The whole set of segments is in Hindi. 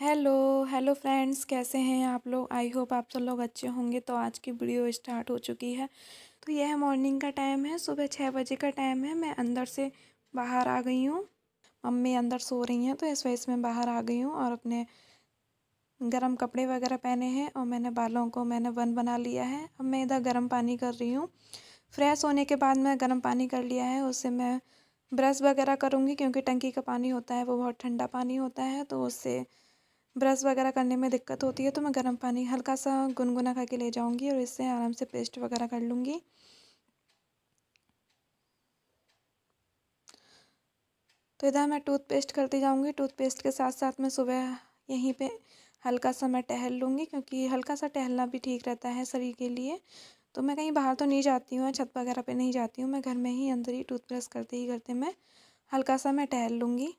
हेलो हेलो फ्रेंड्स कैसे हैं आप लोग आई होप आप सब लोग अच्छे होंगे तो आज की वीडियो स्टार्ट हो चुकी है तो यह मॉर्निंग का टाइम है सुबह छः बजे का टाइम है मैं अंदर से बाहर आ गई हूँ मम्मी अंदर सो रही हैं तो इस वजह से मैं बाहर आ गई हूँ और अपने गर्म कपड़े वगैरह पहने हैं और मैंने बालों को मैंने वन बना लिया है अब मैं इधर गर्म पानी कर रही हूँ फ्रेश होने के बाद मैं गर्म पानी कर लिया है उससे मैं ब्रश वगैरह करूँगी क्योंकि टंकी का पानी होता है वो बहुत ठंडा पानी होता है तो उससे ब्रश वगैरह करने में दिक्कत होती है तो मैं गर्म पानी हल्का सा गुनगुना करके ले जाऊँगी और इससे आराम से पेस्ट वगैरह कर लूँगी तो इधर मैं टूथपेस्ट करती जाऊँगी टूथपेस्ट के साथ साथ मैं सुबह यहीं पे हल्का सा मैं टहल लूँगी क्योंकि हल्का सा टहलना भी ठीक रहता है शरीर के लिए तो मैं कहीं बाहर तो नहीं जाती हूँ छत वगैरह पे नहीं जाती हूँ मैं घर में ही अंदर ही टूथब्रश करते ही करते मैं हल्का सा मैं टहल लूँगी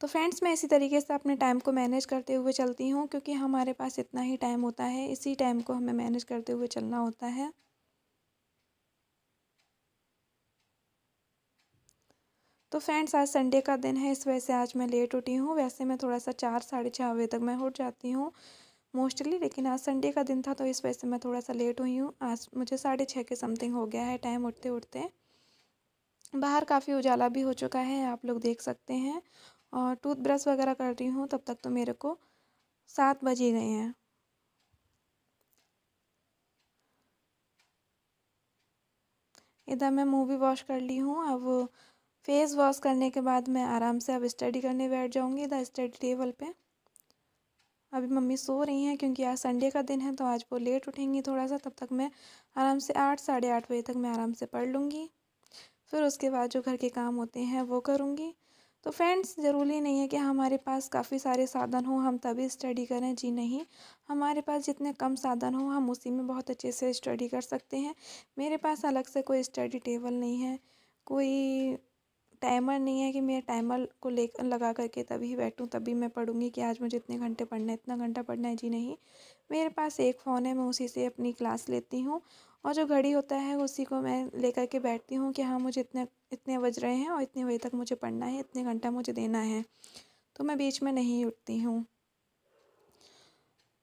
तो फ्रेंड्स मैं इसी तरीके से अपने टाइम को मैनेज करते हुए चलती हूँ क्योंकि हमारे पास इतना ही टाइम होता है इसी टाइम को हमें मैनेज करते हुए चलना होता है तो फ्रेंड्स आज संडे का दिन है इस वजह से आज मैं लेट उठी हूँ वैसे मैं थोड़ा सा चार साढ़े छः बजे तक मैं उठ जाती हूँ मोस्टली लेकिन आज संडे का दिन था तो इस वजह से मैं थोड़ा सा लेट हुई हूँ आज मुझे साढ़े छः के समथिंग हो गया है टाइम उठते उठते बाहर काफ़ी उजाला भी हो चुका है आप लोग देख सकते हैं और टूथब्रश वगैरह कर रही हूँ तब तक तो मेरे को सात बज ही गए हैं इधर मैं मूवी भी वॉश कर ली हूँ अब फेस वॉश करने के बाद मैं आराम से अब स्टडी करने बैठ जाऊँगी इधर स्टडी टेबल पे अभी मम्मी सो रही हैं क्योंकि आज संडे का दिन है तो आज वो लेट उठेंगी थोड़ा सा तब तक मैं आराम से आठ साढ़े आठ बजे तक मैं आराम से पढ़ लूँगी फिर उसके बाद जो घर के काम होते हैं वो करूँगी तो फ्रेंड्स ज़रूरी नहीं है कि हमारे पास काफ़ी सारे साधन हों हम तभी स्टडी करें जी नहीं हमारे पास जितने कम साधन हों हम उसी में बहुत अच्छे से स्टडी कर सकते हैं मेरे पास अलग से कोई स्टडी टेबल नहीं है कोई टाइमर नहीं है कि मैं टाइमर को ले लगा करके तभी बैठूँ तभी मैं पढूँगी कि आज मुझे इतने घंटे पढ़ना है इतना घंटा पढ़ना है जी नहीं मेरे पास एक फ़ोन है मैं उसी से अपनी क्लास लेती हूँ और जो घड़ी होता है उसी को मैं ले करके बैठती हूँ कि हाँ मुझे इतने इतने बज रहे हैं और इतने बजे तक मुझे पढ़ना है इतने घंटा मुझे देना है तो मैं बीच में नहीं उठती हूँ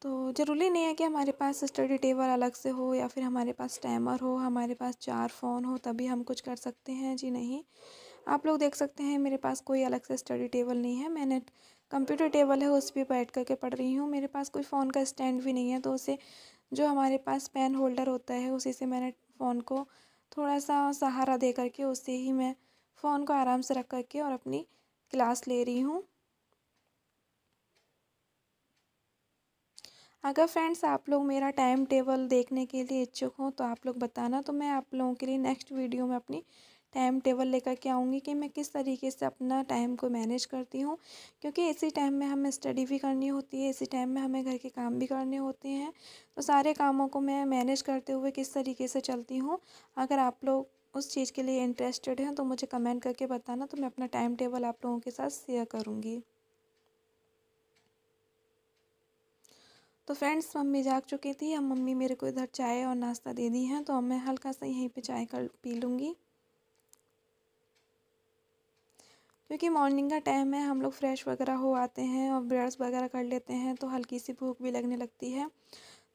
तो ज़रूरी नहीं है कि हमारे पास स्टडी टेबल अलग से हो या फिर हमारे पास टाइमर हो हमारे पास चार फ़ोन हो तभी हम कुछ कर सकते हैं जी नहीं आप लोग देख सकते हैं मेरे पास कोई अलग से स्टडी टेबल नहीं है मैंने कंप्यूटर टेबल है उस पर बैठ कर के पढ़ रही हूँ मेरे पास कोई फ़ोन का स्टैंड भी नहीं है तो उसे जो हमारे पास पेन होल्डर होता है उसी से मैंने फ़ोन को थोड़ा सा सहारा दे करके उससे ही मैं फ़ोन को आराम से रख करके और अपनी क्लास ले रही हूँ अगर फ्रेंड्स आप लोग मेरा टाइम टेबल देखने के लिए इच्छुक हों तो आप लोग बताना तो मैं आप लोगों के लिए नेक्स्ट वीडियो में अपनी टाइम टेबल लेकर के आऊँगी कि मैं किस तरीके से अपना टाइम को मैनेज करती हूँ क्योंकि इसी टाइम में हमें स्टडी भी करनी होती है इसी टाइम में हमें घर के काम भी करने होते हैं तो सारे कामों को मैं मैनेज करते हुए किस तरीके से चलती हूँ अगर आप लोग उस चीज़ के लिए इंटरेस्टेड हैं तो मुझे कमेंट करके बताना तो मैं अपना टाइम टेबल आप लोगों के साथ शेयर करूँगी तो फ्रेंड्स मम्मी जाग चुकी थी अब मम्मी मेरे को इधर चाय और नाश्ता दे दी है तो अब मैं हल्का सा यहीं पे चाय कर पी लूँगी क्योंकि मॉर्निंग का टाइम है हम लोग फ्रेश वगैरह हो आते हैं और ब्रश वगैरह कर लेते हैं तो हल्की सी भूख भी लगने लगती है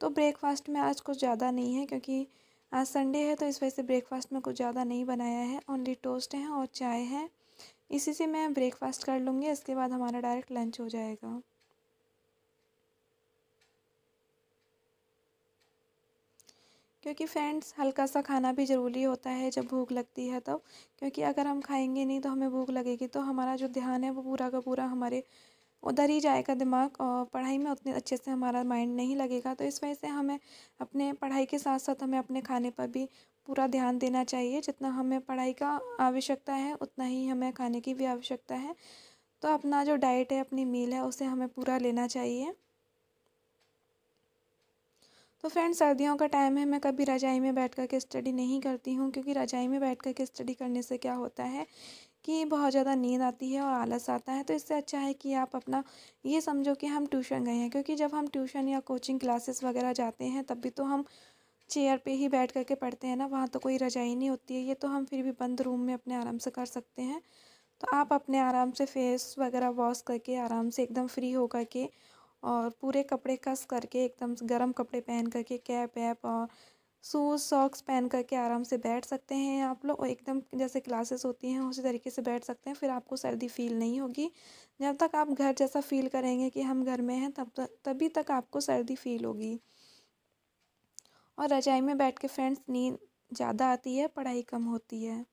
तो ब्रेकफास्ट में आज कुछ ज़्यादा नहीं है क्योंकि आज संडे है तो इस वजह से ब्रेकफास्ट में कुछ ज़्यादा नहीं बनाया है ओनली टोस्ट है और चाय है इसी से मैं ब्रेकफास्ट कर लूँगी इसके बाद हमारा डायरेक्ट लंच हो जाएगा क्योंकि फ्रेंड्स हल्का सा खाना भी ज़रूरी होता है जब भूख लगती है तब क्योंकि अगर हम खाएंगे नहीं तो हमें भूख लगेगी तो हमारा जो ध्यान है वो पूरा का पूरा हमारे उधर ही जाएगा दिमाग और पढ़ाई में उतने अच्छे से हमारा माइंड नहीं लगेगा तो इस वजह से हमें अपने पढ़ाई के साथ साथ हमें अपने खाने पर भी पूरा ध्यान देना चाहिए जितना हमें पढ़ाई का आवश्यकता है उतना ही हमें खाने की भी आवश्यकता है तो अपना जो डाइट है अपनी मील है उसे हमें पूरा लेना चाहिए तो फ्रेंड सर्दियों का टाइम है मैं कभी रजाई में बैठ कर के स्टडी नहीं करती हूँ क्योंकि रजाई में बैठ कर के स्टडी करने से क्या होता है कि बहुत ज़्यादा नींद आती है और आलस आता है तो इससे अच्छा है कि आप अपना ये समझो कि हम ट्यूशन गए हैं क्योंकि जब हम ट्यूशन या कोचिंग क्लासेस वगैरह जाते हैं तब भी तो हम चेयर पे ही बैठ करके पढ़ते हैं ना वहाँ तो कोई रजाई नहीं होती है ये तो हम फिर भी बंद रूम में अपने आराम से कर सकते हैं तो आप अपने आराम से फेस वगैरह वॉश करके आराम से एकदम फ्री होकर के और पूरे कपड़े कस करके एकदम गर्म कपड़े पहन करके कैप वैप और शूज़ सॉक्स पहन करके आराम से बैठ सकते हैं आप लोग और एकदम जैसे क्लासेस होती हैं उसी तरीके से बैठ सकते हैं फिर आपको सर्दी फील नहीं होगी जब तक आप घर जैसा फील करेंगे कि हम घर में हैं तब तक तभी तक आपको सर्दी फील होगी और रजाई में बैठ के फ्रेंड्स नींद ज़्यादा आती है पढ़ाई कम होती है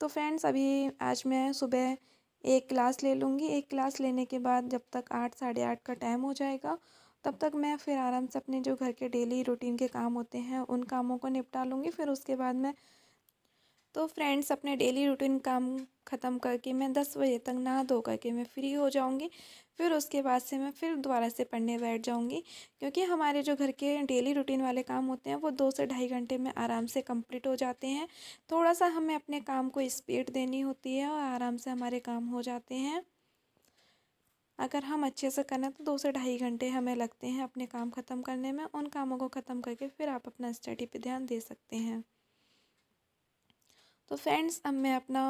तो फ्रेंड्स अभी आज मैं सुबह एक क्लास ले लूँगी एक क्लास लेने के बाद जब तक आठ साढ़े आठ का टाइम हो जाएगा तब तक मैं फिर आराम से अपने जो घर के डेली रूटीन के काम होते हैं उन कामों को निपटा लूँगी फिर उसके बाद मैं तो फ्रेंड्स अपने डेली रूटीन काम ख़त्म करके मैं दस बजे तक नहा धो करके मैं फ्री हो जाऊँगी फिर उसके बाद से मैं फिर दोबारा से पढ़ने बैठ जाऊँगी क्योंकि हमारे जो घर के डेली रूटीन वाले काम होते हैं वो दो से ढाई घंटे में आराम से कंप्लीट हो जाते हैं थोड़ा सा हमें अपने काम को स्पीड देनी होती है और आराम से हमारे काम हो जाते हैं अगर हम अच्छे से करें तो दो से ढाई घंटे हमें लगते हैं अपने काम ख़त्म करने में उन कामों को ख़त्म करके फिर आप अपना स्टडी पर ध्यान दे सकते हैं तो फ्रेंड्स अब मैं अपना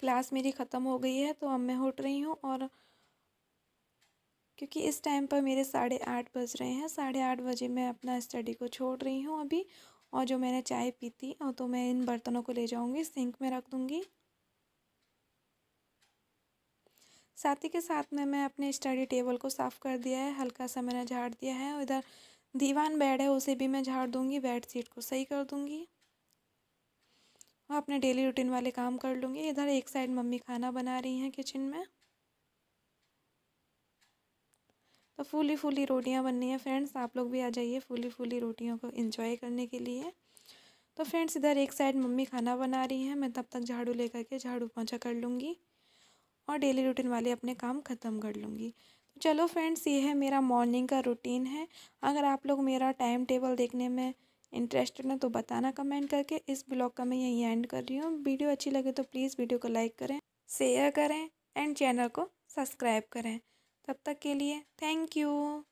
क्लास मेरी ख़त्म हो गई है तो अब मैं उठ रही हूँ और क्योंकि इस टाइम पर मेरे साढ़े आठ बज रहे हैं साढ़े आठ बजे मैं अपना स्टडी को छोड़ रही हूँ अभी और जो मैंने चाय पी थी और तो मैं इन बर्तनों को ले जाऊँगी सिंक में रख दूँगी साथ ही के साथ में मैं अपने स्टडी टेबल को साफ़ कर दिया है हल्का सा मैंने झाड़ दिया है इधर दीवान बेड है उसे भी मैं झाड़ दूँगी बेड शीट को सही कर दूँगी मैं हाँ, अपने डेली रूटीन वाले काम कर लूँगी इधर एक साइड मम्मी खाना बना रही हैं किचन में तो फूली फूली रोटियाँ बननी है फ्रेंड्स आप लोग भी आ जाइए फूली फूली रोटियों को इंजॉय करने के लिए तो फ्रेंड्स इधर एक साइड मम्मी खाना बना रही हैं मैं तब तक झाड़ू ले करके झाड़ू पहुँचा कर लूँगी और डेली रूटीन वाले अपने काम ख़त्म कर लूँगी तो चलो फ्रेंड्स ये है मेरा मॉर्निंग का रूटीन है अगर आप लोग मेरा टाइम टेबल देखने में इंटरेस्टेड है तो बताना कमेंट करके इस ब्लॉग का मैं यही एंड कर रही हूँ वीडियो अच्छी लगे तो प्लीज़ वीडियो को लाइक करें शेयर करें एंड चैनल को सब्सक्राइब करें तब तक के लिए थैंक यू